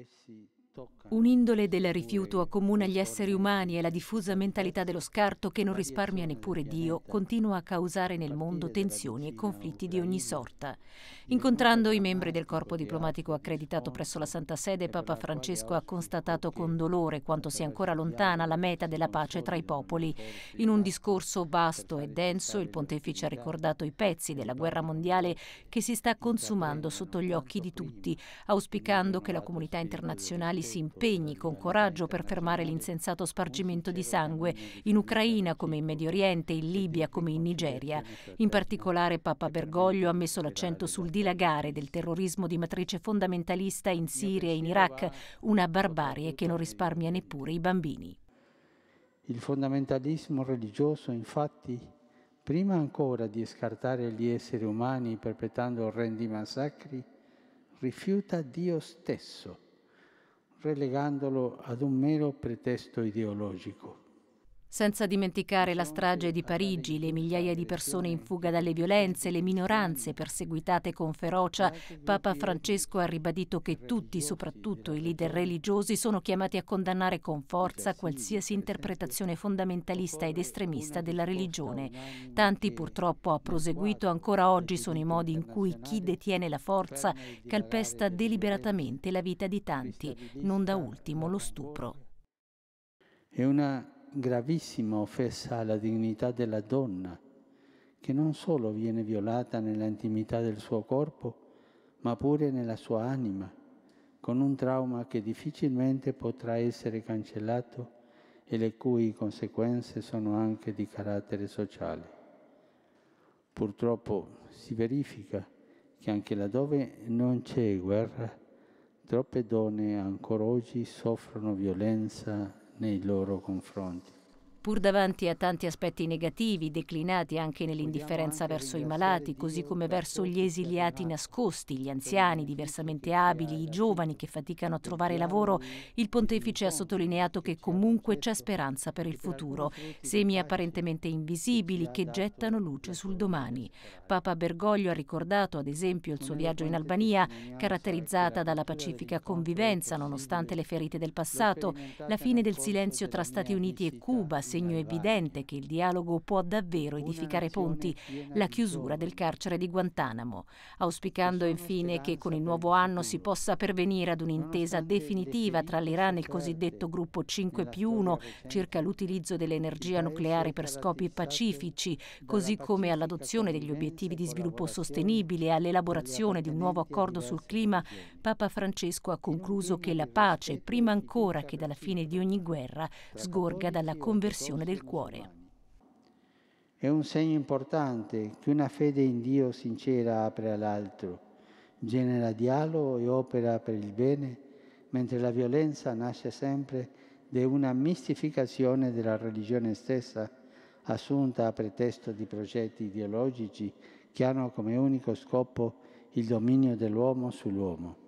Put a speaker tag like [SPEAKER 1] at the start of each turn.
[SPEAKER 1] esse
[SPEAKER 2] Un'indole del rifiuto accomuna gli esseri umani e la diffusa mentalità dello scarto che non risparmia neppure Dio continua a causare nel mondo tensioni e conflitti di ogni sorta. Incontrando i membri del corpo diplomatico accreditato presso la Santa Sede, Papa Francesco ha constatato con dolore quanto sia ancora lontana la meta della pace tra i popoli. In un discorso vasto e denso il pontefice ha ricordato i pezzi della guerra mondiale che si sta consumando sotto gli occhi di tutti, auspicando che la comunità internazionale Zelensky si impegni con coraggio per fermare l'insensato spargimento di sangue in Ucraina come in Medio Oriente, in Libia come in Nigeria. In particolare Papa Bergoglio ha messo l'accento sul dilagare del terrorismo di matrice fondamentalista in Siria e in Iraq, una barbarie che non risparmia neppure i bambini.
[SPEAKER 1] Il fondamentalismo religioso infatti prima ancora di scartare gli esseri umani perpetrando orrendi massacri, rifiuta Dio stesso relegandolo ad un mero pretesto ideologico.
[SPEAKER 2] Senza dimenticare la strage di Parigi, le migliaia di persone in fuga dalle violenze, le minoranze perseguitate con ferocia, Papa Francesco ha ribadito che tutti, soprattutto i leader religiosi, sono chiamati a condannare con forza qualsiasi interpretazione fondamentalista ed estremista della religione. Tanti, purtroppo, ha proseguito, ancora oggi sono i modi in cui chi detiene la forza calpesta deliberatamente la vita di tanti, non da ultimo lo stupro.
[SPEAKER 1] È una gravissima offesa alla dignità della donna, che non solo viene violata nell'intimità del suo corpo, ma pure nella sua anima, con un trauma che difficilmente potrà essere cancellato e le cui conseguenze sono anche di carattere sociale. Purtroppo si verifica che anche laddove non c'è guerra, troppe donne ancora oggi soffrono violenza nei loro confronti.
[SPEAKER 2] Pur davanti a tanti aspetti negativi, declinati anche nell'indifferenza verso i malati, così come verso gli esiliati nascosti, gli anziani diversamente abili, i giovani che faticano a trovare lavoro, il pontefice ha sottolineato che certo comunque c'è speranza per il futuro, semi apparentemente invisibili che gettano luce sul domani. Papa Bergoglio ha ricordato, ad esempio, il suo viaggio in Albania, caratterizzata dalla pacifica convivenza nonostante le ferite del passato, la fine del silenzio tra Stati Uniti e Cuba, segno evidente che il dialogo può davvero edificare ponti, la chiusura del carcere di Guantanamo, auspicando infine che con il nuovo anno si possa pervenire ad un'intesa definitiva tra l'Iran e il cosiddetto gruppo 5 più 1 circa l'utilizzo dell'energia nucleare per scopi pacifici, così come all'adozione degli obiettivi di sviluppo sostenibile e all'elaborazione di un nuovo accordo sul clima, Papa Francesco ha concluso che la pace, prima ancora che dalla fine di ogni guerra, sgorga dalla conversione passione del cuore.
[SPEAKER 1] È un segno importante che una fede in Dio sincera apre all'altro, genera dialogo e opera per il bene, mentre la violenza nasce sempre da una mistificazione della religione stessa, assunta a pretesto di progetti ideologici che hanno come unico scopo il dominio dell'uomo sull'uomo.